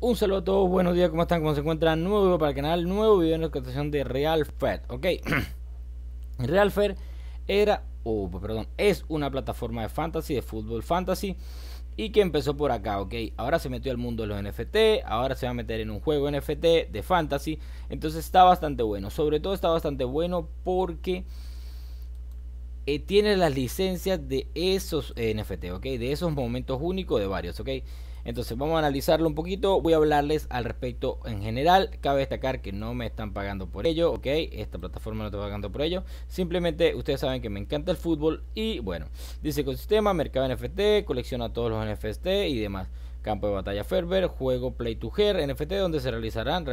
Un saludo a todos, buenos días, ¿cómo están? ¿Cómo se encuentran? Nuevo video para el canal, nuevo video en la cotización de Real Fed, ¿ok? Real era, oh, perdón, es una plataforma de fantasy, de fútbol fantasy y que empezó por acá, ¿ok? Ahora se metió al mundo de los NFT, ahora se va a meter en un juego NFT de fantasy, entonces está bastante bueno, sobre todo está bastante bueno porque eh, tiene las licencias de esos NFT, ¿ok? De esos momentos únicos de varios, ¿ok? Entonces vamos a analizarlo un poquito, voy a hablarles al respecto en general. Cabe destacar que no me están pagando por ello, ¿ok? Esta plataforma no está pagando por ello. Simplemente ustedes saben que me encanta el fútbol y bueno, dice ecosistema, mercado NFT, colecciona todos los NFT y demás. Campo de batalla Ferber, juego Play to Her, NFT donde se realizarán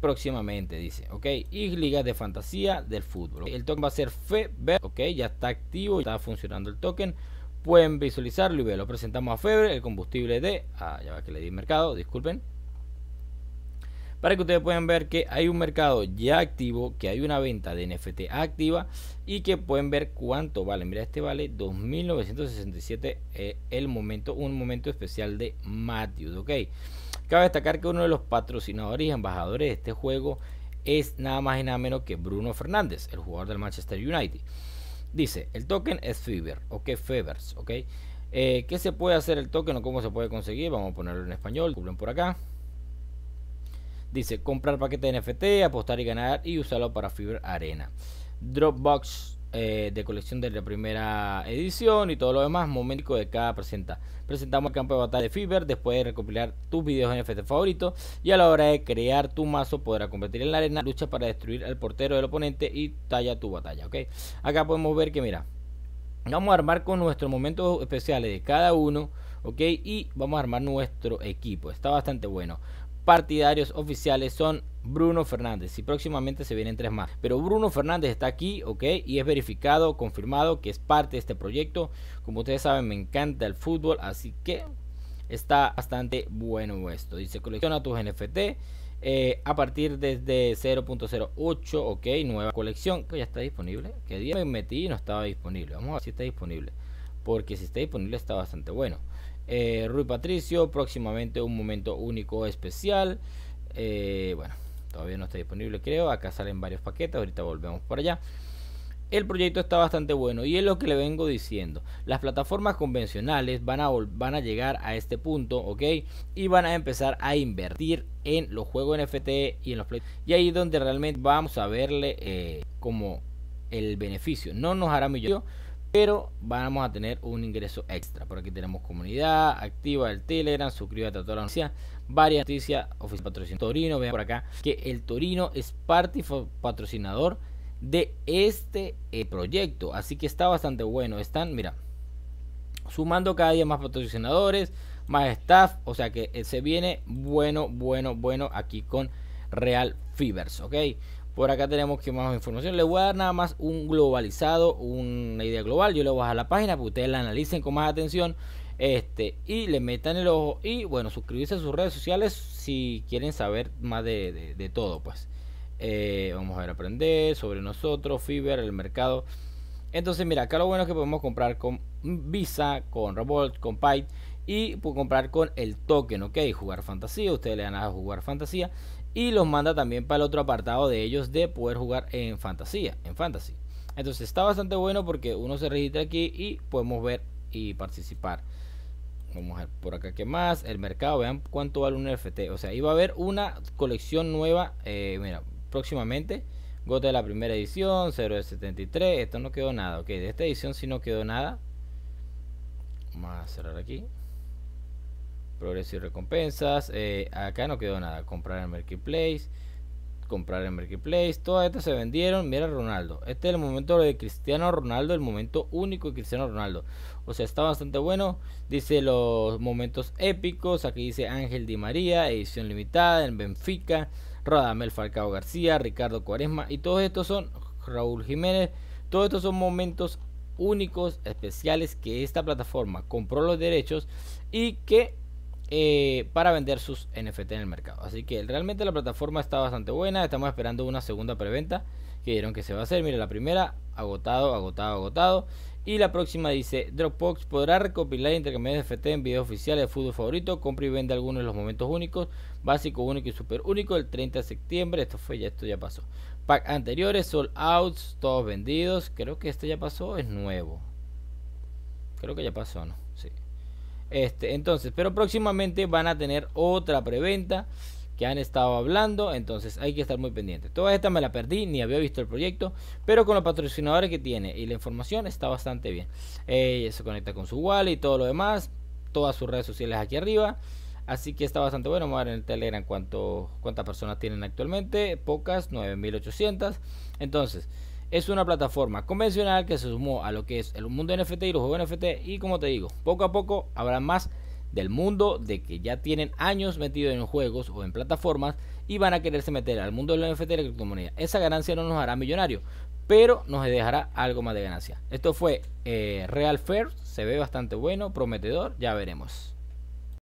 próximamente, dice, ok. Y ligas de fantasía del fútbol. El token va a ser Feber, ok, ya está activo, y está funcionando el token pueden visualizarlo y lo Presentamos a Febre, el combustible de... Ah, ya va que le di mercado, disculpen. Para que ustedes puedan ver que hay un mercado ya activo, que hay una venta de NFT activa y que pueden ver cuánto vale. Mira, este vale 2.967 eh, el momento, un momento especial de Matthews, ¿ok? Cabe destacar que uno de los patrocinadores y embajadores de este juego es nada más y nada menos que Bruno Fernández, el jugador del Manchester United. Dice, el token es Fever, ok, Fevers, ok. que eh, ¿Qué se puede hacer el token o cómo se puede conseguir? Vamos a ponerlo en español, duplen por acá. Dice, comprar paquete de NFT, apostar y ganar y usarlo para Fever Arena. Dropbox eh, de colección de la primera edición y todo lo demás, momento de cada presenta. Presentamos el campo de batalla de Fever después de recopilar tus videos NFT favoritos y a la hora de crear tu mazo Podrás competir en la arena, lucha para destruir al portero del oponente y talla tu batalla, ¿ok? Acá podemos ver que mira, vamos a armar con nuestros momentos especiales de cada uno, ¿ok? Y vamos a armar nuestro equipo, está bastante bueno. Partidarios oficiales son Bruno Fernández. Y próximamente se vienen tres más. Pero Bruno Fernández está aquí, ok, y es verificado, confirmado que es parte de este proyecto. Como ustedes saben, me encanta el fútbol, así que está bastante bueno esto. Dice, colecciona tus NFT. Eh, a partir desde 0.08, ok, nueva colección que ya está disponible. Que día me metí y no estaba disponible. Vamos a ver si está disponible, porque si está disponible está bastante bueno. Eh, Rui Patricio, próximamente un momento único especial. Eh, bueno, Todavía no está disponible, creo. Acá salen varios paquetes. Ahorita volvemos por allá. El proyecto está bastante bueno y es lo que le vengo diciendo. Las plataformas convencionales van a, van a llegar a este punto, ¿ok? Y van a empezar a invertir en los juegos NFT y en los play. Y ahí es donde realmente vamos a verle eh, como el beneficio. No nos hará millones pero vamos a tener un ingreso extra. Por aquí tenemos comunidad, activa el Telegram, suscríbete a todas las noticias, varias noticias, oficina patrocinador Torino, vean por acá que el Torino es parte patrocinador de este eh, proyecto, así que está bastante bueno. Están, mira, sumando cada día más patrocinadores, más staff, o sea que eh, se viene bueno, bueno, bueno aquí con Real Fibers, ¿ok? Por acá tenemos que más información. Le voy a dar nada más un globalizado, una idea global. Yo le voy a la página para que ustedes la analicen con más atención. Este, y le metan el ojo. Y bueno, suscribirse a sus redes sociales si quieren saber más de, todo. Pues eh, vamos a ver, aprender sobre nosotros, Fiverr, el mercado. Entonces, mira, acá lo bueno es que podemos comprar con Visa, con robot con pay y puedo comprar con el token, ok, jugar fantasía, ustedes le dan a jugar fantasía y los manda también para el otro apartado de ellos de poder jugar en fantasía, en fantasy. Entonces está bastante bueno porque uno se registra aquí y podemos ver y participar. Vamos a ver por acá que más, el mercado, vean cuánto vale un NFT, o sea, iba a haber una colección nueva, eh, mira, próximamente. Gota de la primera edición, 0 de esto no quedó nada, ok, de esta edición Si no quedó nada. Vamos a cerrar aquí progreso y recompensas. Eh, acá no quedó nada. Comprar en Marketplace. Comprar en Marketplace. Todas estas se vendieron. Mira Ronaldo. Este es el momento de Cristiano Ronaldo. El momento único de Cristiano Ronaldo. O sea, está bastante bueno. Dice los momentos épicos. Aquí dice Ángel Di María. Edición limitada en Benfica. Radamel Falcao García. Ricardo Cuaresma. Y todos estos son Raúl Jiménez. Todos estos son momentos únicos, especiales que esta plataforma compró los derechos y que eh, para vender sus NFT en el mercado. Así que realmente la plataforma está bastante buena. Estamos esperando una segunda preventa que dijeron que se va a hacer. Mira, la primera, agotado, agotado, agotado. Y la próxima dice, Dropbox podrá recopilar e intercambios de NFT en videos oficial de fútbol favorito. Compra y vende algunos de los momentos únicos, básico, único y súper único. El 30 de septiembre, esto fue ya, esto ya pasó. Pack anteriores, sold outs, todos vendidos. Creo que esto ya pasó, es nuevo. Creo que ya pasó, ¿no? Este, entonces, pero próximamente van a tener otra preventa que han estado hablando, entonces hay que estar muy pendiente. Toda esta me la perdí, ni había visto el proyecto, pero con los patrocinadores que tiene y la información está bastante bien. Eh, se conecta con su wallet y todo lo demás, todas sus redes sociales aquí arriba. Así que está bastante bueno. Vamos a ver en el Telegram cuántas personas tienen actualmente. Pocas, 9800. Entonces, es una plataforma convencional que se sumó a lo que es el mundo NFT y los juegos NFT y como te digo, poco a poco habrá más del mundo de que ya tienen años metidos en juegos o en plataformas y van a quererse meter al mundo del NFT y la criptomoneda. Esa ganancia no nos hará millonarios, pero nos dejará algo más de ganancia. Esto fue eh, Real Fair, se ve bastante bueno, prometedor, ya veremos.